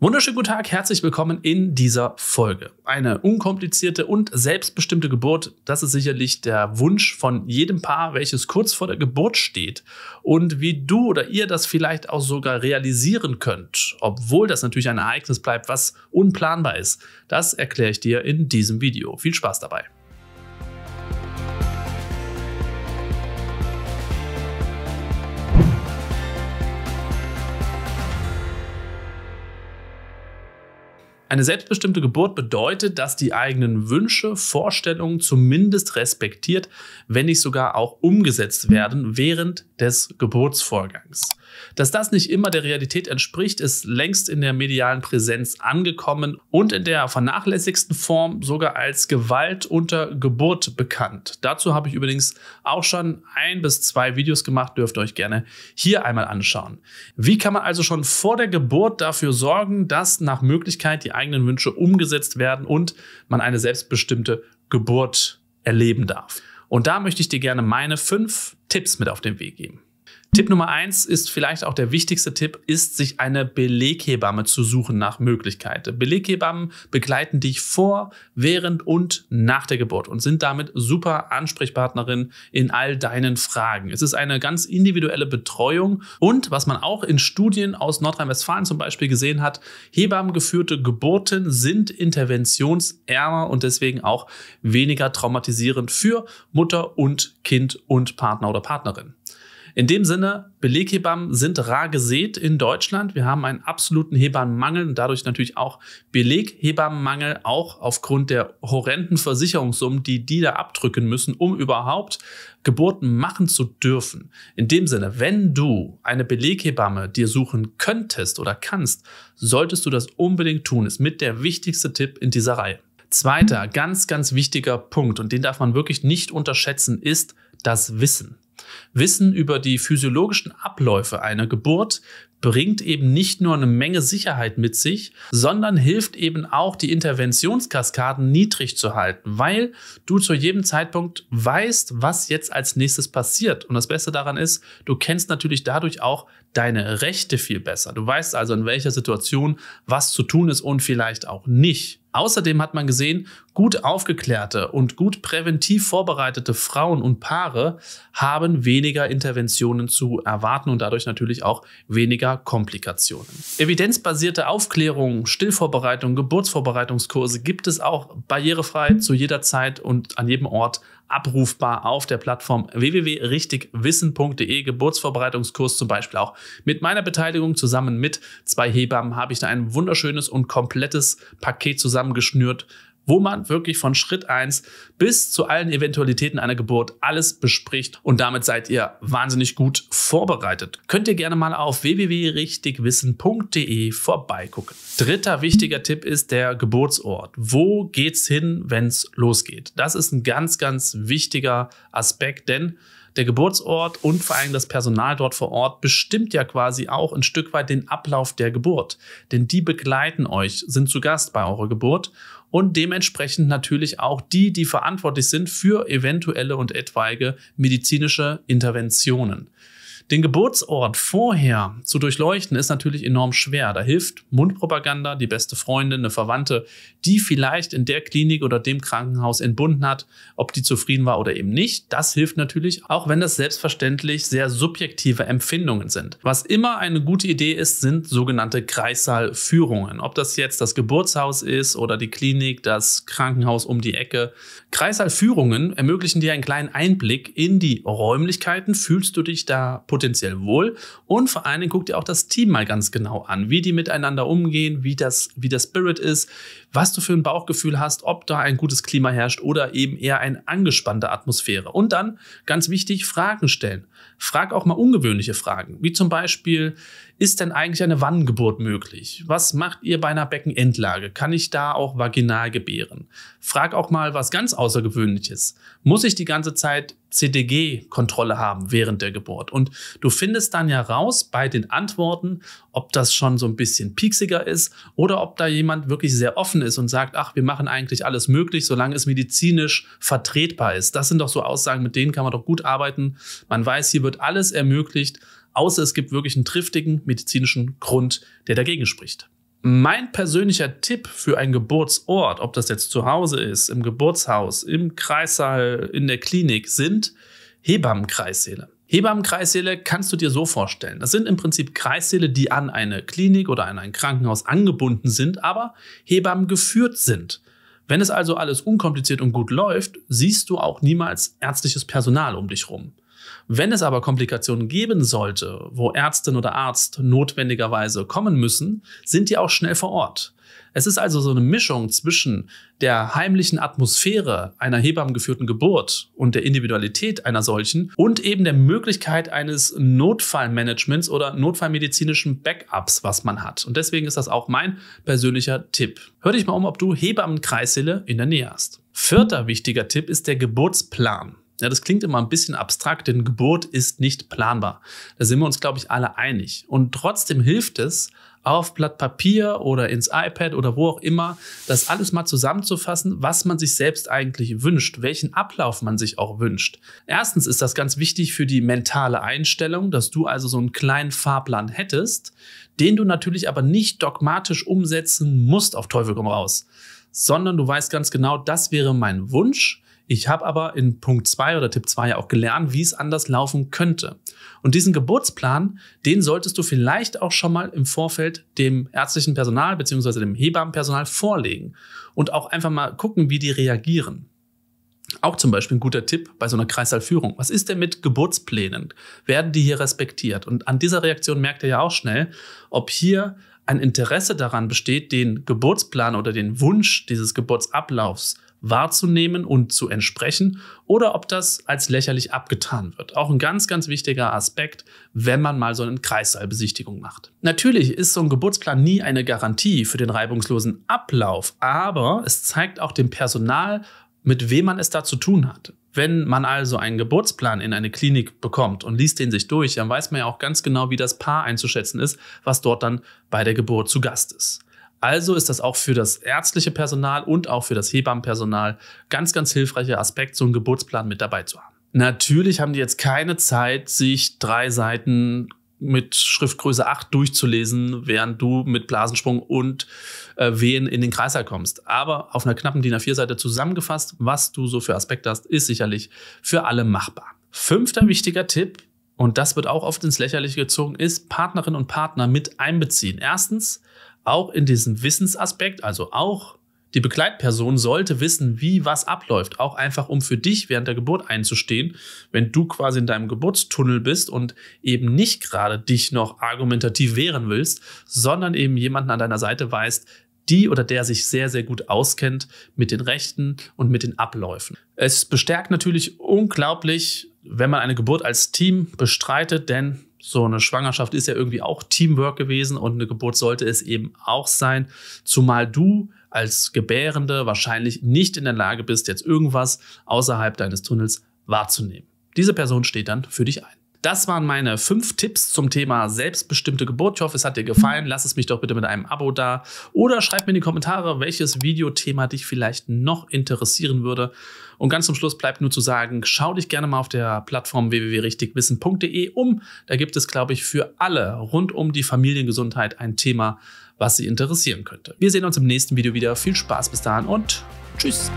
Wunderschönen guten Tag, herzlich willkommen in dieser Folge. Eine unkomplizierte und selbstbestimmte Geburt, das ist sicherlich der Wunsch von jedem Paar, welches kurz vor der Geburt steht. Und wie du oder ihr das vielleicht auch sogar realisieren könnt, obwohl das natürlich ein Ereignis bleibt, was unplanbar ist, das erkläre ich dir in diesem Video. Viel Spaß dabei. Eine selbstbestimmte Geburt bedeutet, dass die eigenen Wünsche, Vorstellungen zumindest respektiert, wenn nicht sogar auch umgesetzt werden während des Geburtsvorgangs. Dass das nicht immer der Realität entspricht, ist längst in der medialen Präsenz angekommen und in der vernachlässigsten Form sogar als Gewalt unter Geburt bekannt. Dazu habe ich übrigens auch schon ein bis zwei Videos gemacht, dürft ihr euch gerne hier einmal anschauen. Wie kann man also schon vor der Geburt dafür sorgen, dass nach Möglichkeit die eigenen Wünsche umgesetzt werden und man eine selbstbestimmte Geburt erleben darf. Und da möchte ich dir gerne meine fünf Tipps mit auf den Weg geben. Tipp Nummer eins ist vielleicht auch der wichtigste Tipp, ist sich eine Beleghebamme zu suchen nach Möglichkeiten. Beleghebammen begleiten dich vor, während und nach der Geburt und sind damit super Ansprechpartnerin in all deinen Fragen. Es ist eine ganz individuelle Betreuung und was man auch in Studien aus Nordrhein-Westfalen zum Beispiel gesehen hat, hebammengeführte Geburten sind interventionsärmer und deswegen auch weniger traumatisierend für Mutter und Kind und Partner oder Partnerin. In dem Sinne, Beleghebammen sind rar gesät in Deutschland. Wir haben einen absoluten Hebammenmangel und dadurch natürlich auch Beleghebammenmangel, auch aufgrund der horrenden Versicherungssummen, die die da abdrücken müssen, um überhaupt Geburten machen zu dürfen. In dem Sinne, wenn du eine Beleghebamme dir suchen könntest oder kannst, solltest du das unbedingt tun. Ist mit der wichtigste Tipp in dieser Reihe. Zweiter ganz, ganz wichtiger Punkt und den darf man wirklich nicht unterschätzen, ist das Wissen. Wissen über die physiologischen Abläufe einer Geburt bringt eben nicht nur eine Menge Sicherheit mit sich, sondern hilft eben auch, die Interventionskaskaden niedrig zu halten, weil du zu jedem Zeitpunkt weißt, was jetzt als nächstes passiert. Und das Beste daran ist, du kennst natürlich dadurch auch deine Rechte viel besser. Du weißt also, in welcher Situation was zu tun ist und vielleicht auch nicht. Außerdem hat man gesehen, gut aufgeklärte und gut präventiv vorbereitete Frauen und Paare haben weniger Interventionen zu erwarten und dadurch natürlich auch weniger Komplikationen. Evidenzbasierte Aufklärung, Stillvorbereitung, Geburtsvorbereitungskurse gibt es auch barrierefrei zu jeder Zeit und an jedem Ort abrufbar auf der Plattform www.richtigwissen.de Geburtsvorbereitungskurs zum Beispiel auch mit meiner Beteiligung zusammen mit zwei Hebammen habe ich da ein wunderschönes und komplettes Paket zusammengeschnürt, wo man wirklich von Schritt 1 bis zu allen Eventualitäten einer Geburt alles bespricht und damit seid ihr wahnsinnig gut vorbereitet. Könnt ihr gerne mal auf www.richtigwissen.de vorbeigucken. Dritter wichtiger Tipp ist der Geburtsort. Wo geht's hin, wenn's losgeht? Das ist ein ganz ganz wichtiger Aspekt, denn der Geburtsort und vor allem das Personal dort vor Ort bestimmt ja quasi auch ein Stück weit den Ablauf der Geburt. Denn die begleiten euch, sind zu Gast bei eurer Geburt und dementsprechend natürlich auch die, die verantwortlich sind für eventuelle und etwaige medizinische Interventionen. Den Geburtsort vorher zu durchleuchten ist natürlich enorm schwer. Da hilft Mundpropaganda, die beste Freundin, eine Verwandte, die vielleicht in der Klinik oder dem Krankenhaus entbunden hat, ob die zufrieden war oder eben nicht. Das hilft natürlich, auch wenn das selbstverständlich sehr subjektive Empfindungen sind. Was immer eine gute Idee ist, sind sogenannte Kreissaalführungen. Ob das jetzt das Geburtshaus ist oder die Klinik, das Krankenhaus um die Ecke. Kreissaalführungen ermöglichen dir einen kleinen Einblick in die Räumlichkeiten. Fühlst du dich da potenziell potenziell wohl. Und vor allen Dingen guck dir auch das Team mal ganz genau an, wie die miteinander umgehen, wie das, wie der Spirit ist, was du für ein Bauchgefühl hast, ob da ein gutes Klima herrscht oder eben eher eine angespannte Atmosphäre. Und dann, ganz wichtig, Fragen stellen. Frag auch mal ungewöhnliche Fragen, wie zum Beispiel, ist denn eigentlich eine Wannengeburt möglich? Was macht ihr bei einer Beckenendlage? Kann ich da auch vaginal gebären? Frag auch mal was ganz Außergewöhnliches. Muss ich die ganze Zeit CDG-Kontrolle haben während der Geburt? Und du findest dann ja raus bei den Antworten, ob das schon so ein bisschen pieksiger ist oder ob da jemand wirklich sehr offen ist und sagt, ach, wir machen eigentlich alles möglich, solange es medizinisch vertretbar ist. Das sind doch so Aussagen, mit denen kann man doch gut arbeiten. Man weiß, hier wird alles ermöglicht außer es gibt wirklich einen triftigen medizinischen Grund, der dagegen spricht. Mein persönlicher Tipp für einen Geburtsort, ob das jetzt zu Hause ist, im Geburtshaus, im Kreissaal, in der Klinik, sind Hebammenkreissäle. Hebammenkreissäle kannst du dir so vorstellen. Das sind im Prinzip Kreissäle, die an eine Klinik oder an ein Krankenhaus angebunden sind, aber Hebammen geführt sind. Wenn es also alles unkompliziert und gut läuft, siehst du auch niemals ärztliches Personal um dich rum. Wenn es aber Komplikationen geben sollte, wo Ärztin oder Arzt notwendigerweise kommen müssen, sind die auch schnell vor Ort. Es ist also so eine Mischung zwischen der heimlichen Atmosphäre einer hebammengeführten Geburt und der Individualität einer solchen und eben der Möglichkeit eines Notfallmanagements oder notfallmedizinischen Backups, was man hat. Und deswegen ist das auch mein persönlicher Tipp. Hör dich mal um, ob du Hebammenkreissäle in der Nähe hast. Vierter wichtiger Tipp ist der Geburtsplan. Ja, das klingt immer ein bisschen abstrakt, denn Geburt ist nicht planbar. Da sind wir uns, glaube ich, alle einig. Und trotzdem hilft es, auf Blatt Papier oder ins iPad oder wo auch immer, das alles mal zusammenzufassen, was man sich selbst eigentlich wünscht, welchen Ablauf man sich auch wünscht. Erstens ist das ganz wichtig für die mentale Einstellung, dass du also so einen kleinen Fahrplan hättest, den du natürlich aber nicht dogmatisch umsetzen musst auf Teufel komm raus, sondern du weißt ganz genau, das wäre mein Wunsch, ich habe aber in Punkt 2 oder Tipp 2 ja auch gelernt, wie es anders laufen könnte. Und diesen Geburtsplan, den solltest du vielleicht auch schon mal im Vorfeld dem ärztlichen Personal beziehungsweise dem Hebammenpersonal vorlegen und auch einfach mal gucken, wie die reagieren. Auch zum Beispiel ein guter Tipp bei so einer Kreißsaalführung. Was ist denn mit Geburtsplänen? Werden die hier respektiert? Und an dieser Reaktion merkt ihr ja auch schnell, ob hier ein Interesse daran besteht, den Geburtsplan oder den Wunsch dieses Geburtsablaufs wahrzunehmen und zu entsprechen oder ob das als lächerlich abgetan wird. Auch ein ganz, ganz wichtiger Aspekt, wenn man mal so eine Kreissaalbesichtigung macht. Natürlich ist so ein Geburtsplan nie eine Garantie für den reibungslosen Ablauf, aber es zeigt auch dem Personal mit wem man es da zu tun hat. Wenn man also einen Geburtsplan in eine Klinik bekommt und liest den sich durch, dann weiß man ja auch ganz genau, wie das Paar einzuschätzen ist, was dort dann bei der Geburt zu Gast ist. Also ist das auch für das ärztliche Personal und auch für das Hebammenpersonal ganz, ganz hilfreicher Aspekt, so einen Geburtsplan mit dabei zu haben. Natürlich haben die jetzt keine Zeit, sich drei Seiten mit Schriftgröße 8 durchzulesen, während du mit Blasensprung und äh, Wehen in den Kreißsaal kommst. Aber auf einer knappen DIN A4-Seite zusammengefasst, was du so für Aspekte hast, ist sicherlich für alle machbar. Fünfter wichtiger Tipp, und das wird auch oft ins Lächerliche gezogen, ist Partnerinnen und Partner mit einbeziehen. Erstens, auch in diesen Wissensaspekt, also auch die Begleitperson sollte wissen, wie was abläuft, auch einfach um für dich während der Geburt einzustehen, wenn du quasi in deinem Geburtstunnel bist und eben nicht gerade dich noch argumentativ wehren willst, sondern eben jemanden an deiner Seite weißt, die oder der sich sehr, sehr gut auskennt mit den Rechten und mit den Abläufen. Es bestärkt natürlich unglaublich, wenn man eine Geburt als Team bestreitet, denn so eine Schwangerschaft ist ja irgendwie auch Teamwork gewesen und eine Geburt sollte es eben auch sein, zumal du als Gebärende wahrscheinlich nicht in der Lage bist, jetzt irgendwas außerhalb deines Tunnels wahrzunehmen. Diese Person steht dann für dich ein. Das waren meine fünf Tipps zum Thema selbstbestimmte Geburt. Ich hoffe, es hat dir gefallen. Lass es mich doch bitte mit einem Abo da oder schreib mir in die Kommentare, welches Videothema dich vielleicht noch interessieren würde. Und ganz zum Schluss bleibt nur zu sagen, schau dich gerne mal auf der Plattform www.richtigwissen.de um. Da gibt es, glaube ich, für alle rund um die Familiengesundheit ein Thema, was Sie interessieren könnte. Wir sehen uns im nächsten Video wieder. Viel Spaß bis dahin und tschüss.